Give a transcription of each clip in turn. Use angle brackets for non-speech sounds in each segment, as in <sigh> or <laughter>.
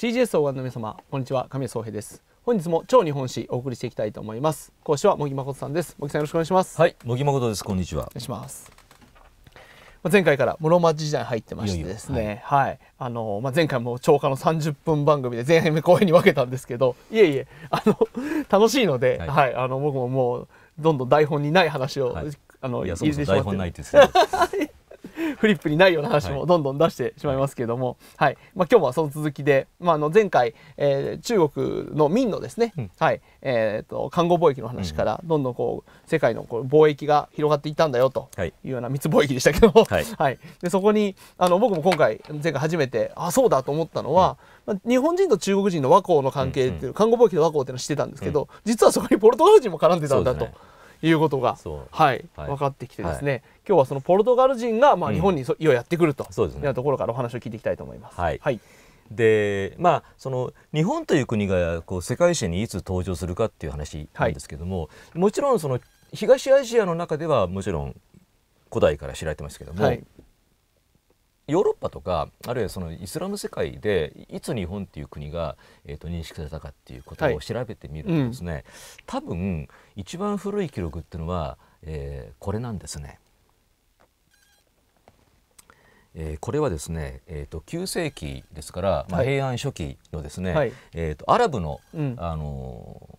CGS をご覧の皆様こんにちは神谷宗平です本日も超日本史お送りしていきたいと思います講師は茂木誠さんです茂木さんよろしくお願いしますはい茂木誠ですこんにちはお願いしますまあ、前回から室町時代入ってましてですね、はい、はい、あの、まあ、前回も超過の30分番組で前編後編に分けたんですけど、いえいえ、あの、楽しいので、はい、はい、あの、僕ももう、どんどん台本にない話を、はい、あの、いや、そもそも台本ないですけど。<laughs> <laughs> フリップにないような話もどんどん出してしまいますけれども、はいまあ、今日はその続きで、まあ、あの前回、えー、中国の明のですね、うん、はいえーと、看護貿易の話から、どんどんこう世界のこう貿易が広がっていったんだよというような密貿易でしたけども、はい <laughs> はい、でそこにあの僕も今回前回初めてあそうだと思ったのは、うん、日本人と中国人の和光の関係っていう、うんうん、看護貿易の和光っていうのをしてたんですけど、うん、実はそこにポルトガル人も絡んでたんだと。いうことが、はい、分かってきてですね、はい、今日はそのポルトガル人が、まあ、日本にそ、いよいやってくるというところからお話を聞いていきたいと思います。はい、はいでまあその日本という国がこう世界史にいつ登場するかっていう話なんですけども、はい、もちろんその東アジアの中ではもちろん古代から知られてますけども、はい、ヨーロッパとかあるいはそのイスラム世界でいつ日本っていう国が、えー、と認識されたかっていうことを調べてみるとですね、はいうん、多分一番古い記録っていうのは、えー、これなんですね。えー、これはですね、えー、と9世紀ですから、まあ、平安初期のですね、はい、えー、とアラブの、うん、あの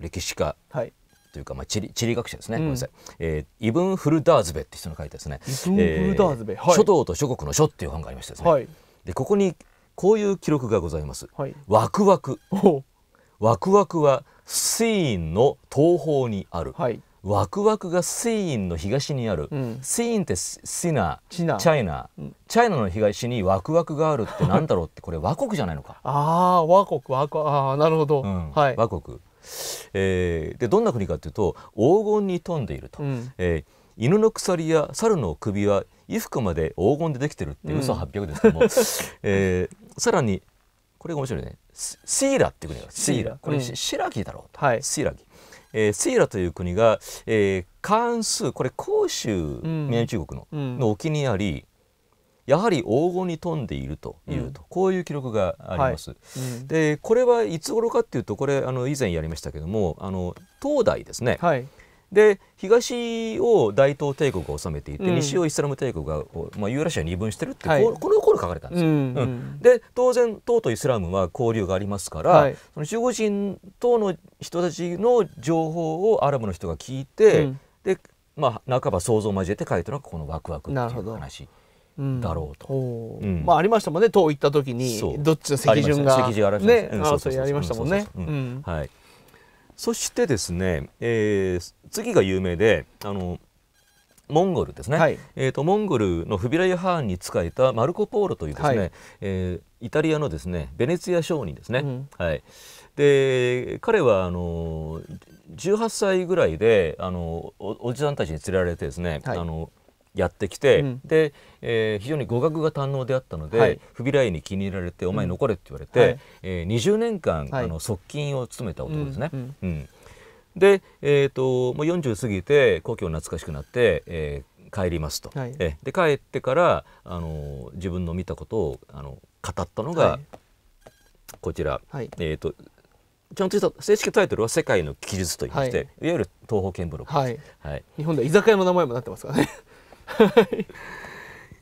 ー、歴史家、はいというか、まあ、地理地理学者ですね、うん、ごめんなさい、えー、イブン・フルダーズベって人の書いてですね、えーはい、書道と諸国の書っていう本がありましてですね、はい、でここにこういう記録がございます。はい、ワクワクワクワクはスイーンの東方にある、はい、ワクワクがスイーンの東にある、うん、ーンってスナチナチャイナ、うん、チャイナの東にワクワクがあるってなんだろうってこれ和国じゃないのかああ和国和国ああなるほど、うん、はい、和国えー、でどんな国かというと黄金に富んでいると、うん、えー、犬の鎖や猿の首は衣服まで黄金でできてるっていう嘘800ですけども、うん、えー、さらにこれが面白いねシーラっていう国がシーラこれ、うん、シラギだろうと、はい、シーラギ。えー、セイラという国が、えー、関数これ広州、南中国のうん、の沖にありやはり黄金に富んでいるというと、うん、こういう記録があります。はい、でこれはいつ頃かっていうとこれあの以前やりましたけどもあの東大ですね。はい、で東を大東帝国が治めていて、西をイスラム帝国が、まあ、ユーラシアに二分してるってこ、はい、この頃書かれたんですよ。うんうん、で当然唐とイスラムは交流がありますから、はい、その中国人唐の人たちの情報をアラブの人が聞いて、うん、でまあ、半ば想像を交えて書いたのがこの「ワクワク」っていう話。だろうと、まあありましたもんね党行った時にどっちの席順が、ね、席順争いありましたもんね。はいそしてですね、えー、次が有名であのモンゴルですね、はい、えーと、モンゴルのフビライハーンに仕えたマルコ・ポーロというですね、はい、えー、イタリアのですねベネツィア商人ですね、うん、はい、で彼はあの18歳ぐらいであのおじさんたちに連れられてですね、はい、あのやってきて、うん、で、えー、非常に語学が堪能であったので、はい、フビライに気に入られて「お前残れ」って言われて、うんはい、えー、20年間、はい、あの側近を務めた男ですね。うん、うん、で、えーと、もう40過ぎて故郷懐かしくなって、えー、帰りますと、はい、で帰ってからあの自分の見たことをあの語ったのが、こちら、えーと、ちゃんとし正式タイトルは「世界の記述」と言いまして、はい、いわゆる東方見聞録はい、はい、日本では居酒屋の名前もなってますからね <laughs>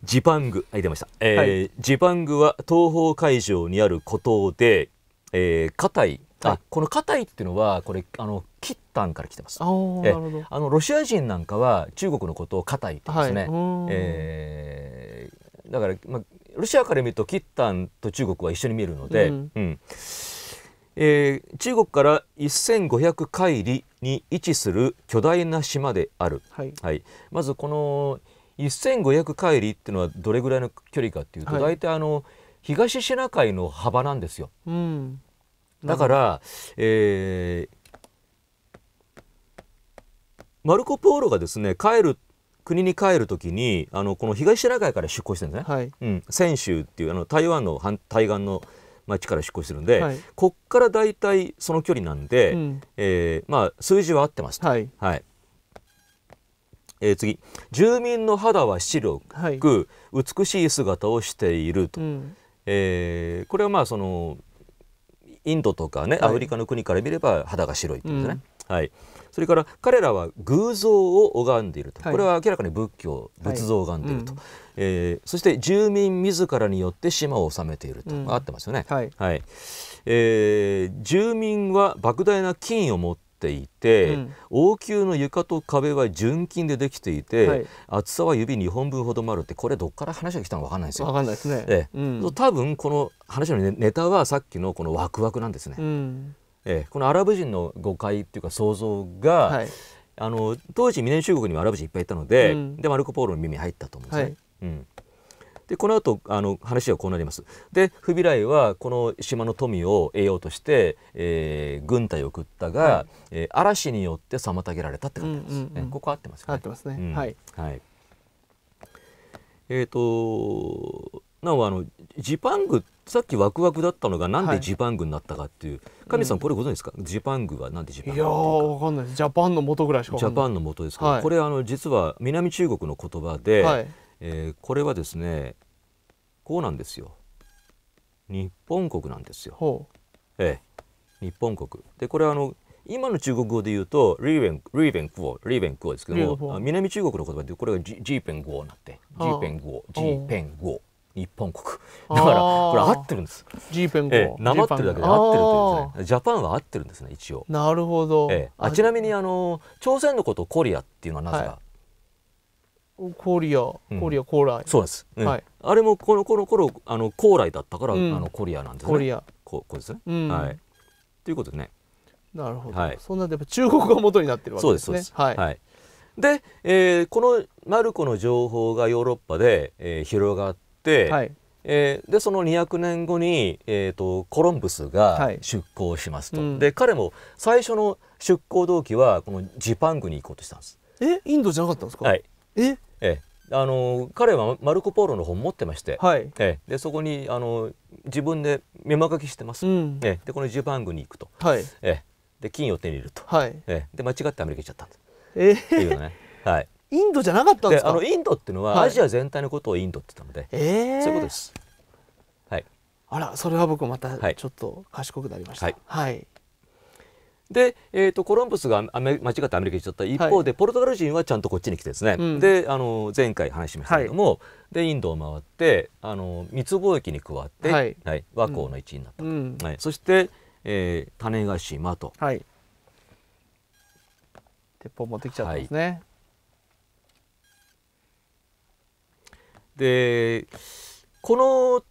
ジパング、はい、出ました、えー、はい、ジパングは東方会場にある孤島で、えー、硬いあ、この硬いっていうのはこれあのキッタンから来てますああなるほどのロシア人なんかは中国のことを硬いって言うんですね、はい、えー、だから、まあ、ロシアから見るとキッタンと中国は一緒に見えるので、うん、うん、えー、中国から1500海里に位置する巨大な島である、はい、はい、まずこの1500海里っていうのはどれぐらいの距離かっていうと、はい、大体あの東シナ海の幅なんですよ。うん、だから、えー、マルコ・ポーロがですね帰る国に帰るときにあのこの東シナ海から出航してるんですね。はい、うん、泉州っていうあの台湾の反対岸の町から出航してるんで、はい、こっから大体その距離なんで、うん、えー、まあ数字は合ってますと。はい、はいえー、次住民の肌は白く、美しい姿をしていると、えー、これはまあそのインドとかね、はい、アフリカの国から見れば肌が白いってことですね、うん、はい、それから彼らは偶像を拝んでいると、はい、これは明らかに仏教仏像を拝んでいると、はいうん、えー、そして住民自らによって島を治めていると、うん、合ってますよね、はいえー、住民は莫大な金を持っていて、うん、王宮の床と壁は純金でできていて、はい、厚さは指2本分ほどもあるってこれどっから話が来たのか分かんないですよ。分かんないですね。ええ、うん、多分この話のネタはさっきのこのワクワクなんですね。うん、ええ、このアラブ人の誤解っていうか想像が、はい、あの当時ミネ中国にもアラブ人いっぱいいたので、でマルコ・ポーロの耳に入ったと思うんですね。はい、うんでこの後あの話はこうなります。でフビライはこの島の富を得ようとして、えー、軍隊を送ったが、はい、えー、嵐によって妨げられたって感じです、うんうんうん、ここ合ってますよね。合ってますね。うん、はい、はい、えっ、ー、となおあのジパングさっきワクワクだったのがなんでジパングになったかっていう、神、は、さんこれご存知ですか、うん、ジパングはなんでジパングいやわかんないジャパンの元ぐらいしかジャパンの元ですけど、はい、これあの実は南中国の言葉で、はいえー、これはですねこうなんですよ日本国なんですよ。ええ、日本国でこれはあの今の中国語で言うとリーベンリーベンクォーリーベンクォーですけども南中国の言葉でこれがジジーペンゴーになってジーペンゴージーペンゴー。日本国だからこれ合ってるんですジーペンゴー、なまってるだけで合ってるというですねジャパンは合ってるんですね一応なるほど、ええ、あちなみにあの朝鮮のことをコリアっていうのはなぜか、コリ氷屋、氷屋、高麗。そうです。はい。あれもこの頃頃あの高麗だったから、あのコリアなんですね。コリア。ここですね。はい。ということでね。なるほど。はい、そんなで中国が元になってるわけですね。そうですはい。で、えー、このマルコの情報がヨーロッパで、えー、広がって、はいえでその200年後に、えっと、コロンブスが出航しますと、で彼も最初の出航動機はこのジパングに行こうとしたんです。えインドじゃなかったんですか、はい、ええあの彼はマルコ・ポーロの本持ってまして、はい、ええ、でそこにあの自分で目まかきしてます、うん、ええ、でこのジパングに行くと、はい、ええ、で金を手に入れると、はい、ええ、で間違ってアメリカ行っちゃったんです、えー、っていうね、はい、インドじゃなかったんですかあのインドっていうのはアジア全体のことをインドって言ったので、えー、そういうことです、はい、あらそれは僕またちょっと賢くなりました、はい、はいで、えーと、コロンブスがアメ間違ってアメリカに行っちゃった一方で、はい、ポルトガル人はちゃんとこっちに来てですね、うん、であの前回話しましたけども、はい、でインドを回ってあの密貿易に加わって、はいはい、和光の一員になった、うんはい、そして、えー、種子島と、はい、鉄砲持ってきちゃったんですね。でこの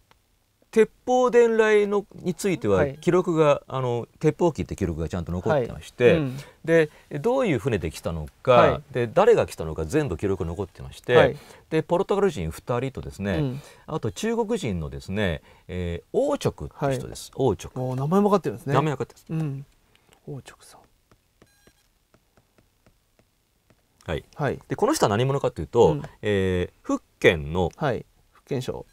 鉄砲伝来のについては記録が、はい、あの鉄砲機って記録がちゃんと残ってまして、はいうん、でどういう船で来たのか、はい、で誰が来たのか全部記録残ってまして、でポルトガル人2人とですね、うん、あと中国人のですね、えー、王直って人です、王直お名前も分かってるんですね名前分かってる、うん、王直さんはい、でこの人は何者かというと、うん、えー、福建の、はい、福建省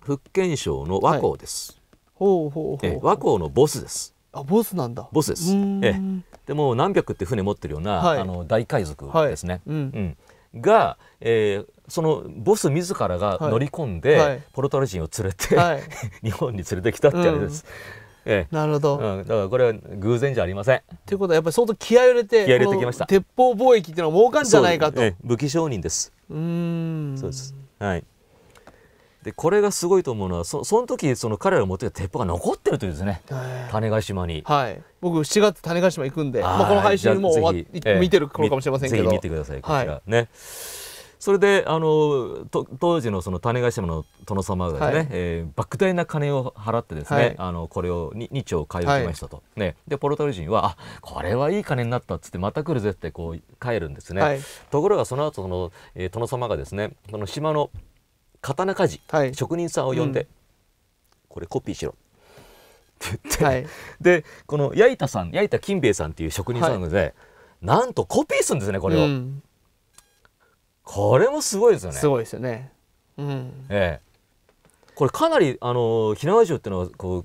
福建省の和光です、ほうほうほう和光のボスですあボスなんだボスですえでも何百って船持ってるような、はい、あの大海賊ですね、はい、うん、うん、が、えー、そのボス自らが乗り込んで、はい、ポルトガル人を連れて、はい、<laughs> 日本に連れてきたってあれです、うん、ええ、なるほど、うん、だからこれは偶然じゃありません。ということはやっぱり相当気合を入れて気合入れてきました鉄砲貿易っていうのは儲かんじゃないかと、ええ、武器商人ですうんそうです、はい、でこれがすごいと思うのはそその時その彼らが持ってた鉄砲が残ってるというですね、種子島に、はい、僕7月種子島行くんでまあ、この配信も終わ見てるかもしれませんけど、ぜひ見てくださいこちら、はい、ねそれであのと当時のその種子島の殿様がですね、はいえー、莫大な金を払ってですね、はい、あのこれを 2, 2丁買い受けましたと、はい、ね、でポルトガル人はあこれはいい金になったっつってまた来るぜってこう帰るんですね、はい、ところがその後その、えー、殿様がですねその島の刀鍛冶、はい、職人さんを呼んで、うん、これコピーしろって言って、はい、<laughs> でこの矢板さん矢板金兵衛さんっていう職人さんがね、はい、なんとコピーするんですねこれを、うん、これもすごいですよねすごいですよね、うん、ええこれかなりあの火縄銃っていうのはこ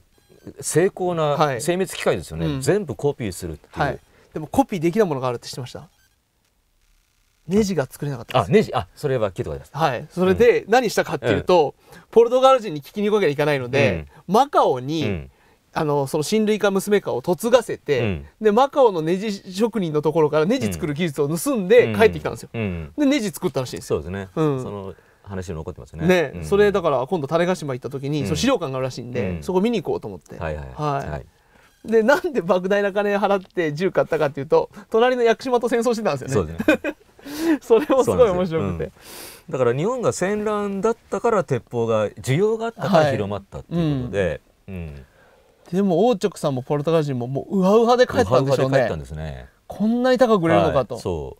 う精巧な精密機械ですよね、はい、全部コピーするっていう、でもコピーできないものがあるって知ってましたネジが作れなかったあネジあそれは聞いたことあますはいそれで何したかっていうと、うん、ポルトガル人に聞きに行くわけにはいかないので、うん、マカオに、うん、あのその親類か娘かを嫁がせて、でマカオのネジ職人のところからネジ作る技術を盗んで帰ってきたんですよ、でネジ作ったらしいんですそうですね、うん、その話残ってますねね、うん、それだから今度種子島行った時に、その資料館があるらしいんで、そこ見に行こうと思ってはいはい、はいはいでなんで莫大な金払って銃買ったかっていうと隣の屋久島と戦争してたんですよね。そうですね <laughs> それもすごい面白くて、うん、だから日本が戦乱だったから鉄砲が需要があったから広まったっていうことで、はい、うん、うん、でも王直さんもポルトガル人ももうウハウハで帰ったんでしょうねたんですねこんなに高く売れるのかと、はい、そ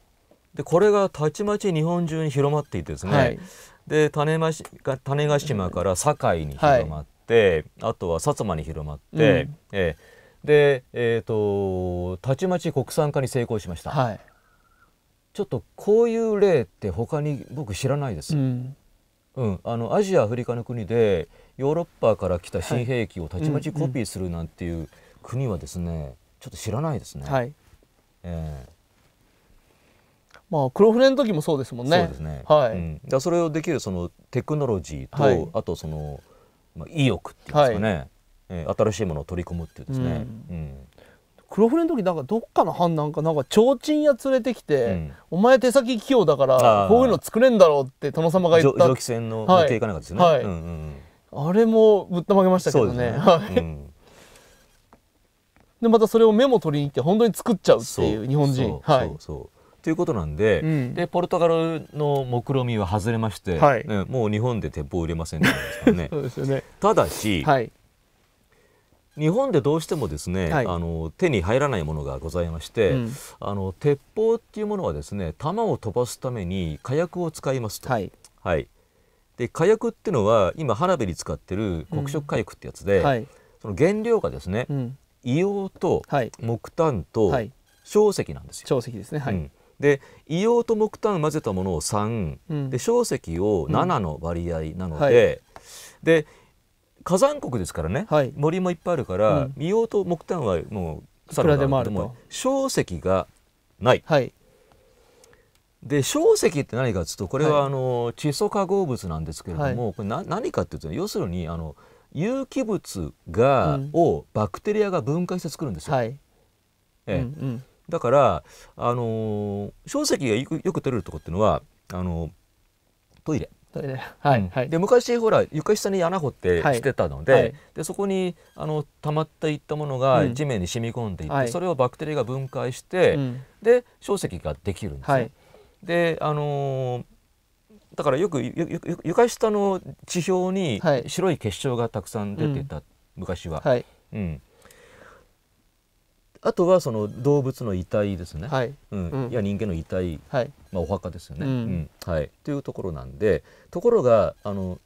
うでこれがたちまち日本中に広まっていてですね、はい、で種まし種子島から堺に広まって、あとは薩摩に広まって、うん、えー、で、えーとたちまち国産化に成功しました。はいちょっとこういう例って他に僕知らないです。うん、うん、あのアジアアフリカの国でヨーロッパから来た新兵器をたちまちコピーするなんていう国はですね、うんうん、ちょっと知らないですね。はい、えー、まあ黒船の時もそうですもんね。そうですね。はい。うん、だそれをできるそのテクノロジーと、はい、あとそのまあ意欲っていうんですかね、はい、えー、新しいものを取り込むっていうですね。うん、うん黒船の時なんかどっかの班なんかなんか提灯屋連れてきて、うん、お前手先器用だからこういうの作れんだろうって殿様が言った蒸気船の模型かなんかですね、あれもぶったまげましたけどね、でまたそれをメモ取りに行って本当に作っちゃうっていう日本人はいそうそうということなんで、うん、でポルトガルの目論見みは外れまして、はいね、もう日本で鉄砲売れません、ね <laughs> ね、ただし、はい、日本でどうしてもですね、はい、あの手に入らないものがございまして、うん、あの鉄砲っていうものはですね弾を飛ばすために火薬を使いますと。はい、はい、で火薬っていうのは今花火に使ってる黒色火薬ってやつで、うんはい、その原料がですね、うん、硫黄と木炭と硝石なんですよ。硝石ですね、はいで硫黄と木炭混ぜたものを3、で硝石を7の割合なので、で火山国ですからね、はい、森もいっぱいあるから、うん、硫黄と木炭はもういらでもあると硝石がない、はい、で硝石って何かっつうとこれは、はい、あの窒素化合物なんですけれども、これな何かっていうと要するにあの有機物が、うん、をバクテリアが分解して作るんですよ。ええ、うんうんだから、あのー、硝石がよくよく取れるとこっていうのはあのー、トイレトイレはい、はい、で昔ほら床下に穴掘ってしてたのではい、でそこにあの溜まっていったものが地面に染み込んでいって、うん、それをバクテリアが分解して、うん、で硝石ができるんですね。はい、であのーだからよく床下の地表に白い結晶がたくさん出てた、はい、昔は、はい、うん、あとはその動物の遺体ですね、はいうん、うん、いや人間の遺体、はい、まあ、お墓ですよね、うん、うん、はい、というところなんでところがあの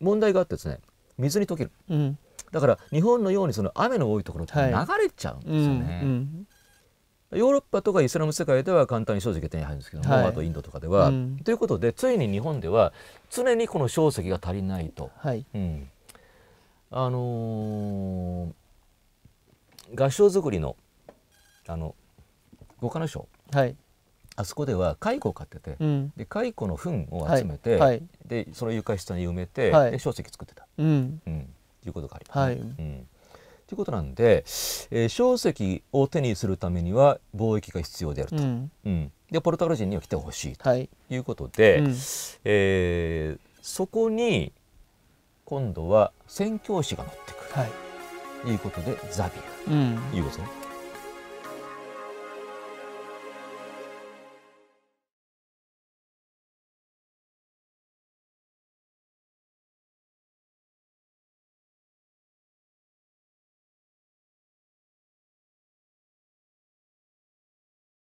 問題があってですね水に溶ける、うん、だから日本のようにその雨の多いところって流れちゃうんですよね。はい、うんヨーロッパとかイスラム世界では簡単に正石が手に入るんですけども、はい、あとインドとかでは。うん、ということでついに日本では常にこの正石が足りないと。はいうん、あのー、合掌造りのあの五花の章、はい、あそこでは蚕を飼ってて、うん、蚕の糞を集めて、はい、でその床下に埋めて、はい、で小石作ってた、うんうん、いうことがあります、ね、はいうんということなんで、えー、小石を手にするためには貿易が必要であると、うん、うん、でポルトガル人には来てほしいということで、はいうん、えー、そこに今度は宣教師が乗ってくる、い、ということでザビエということですね。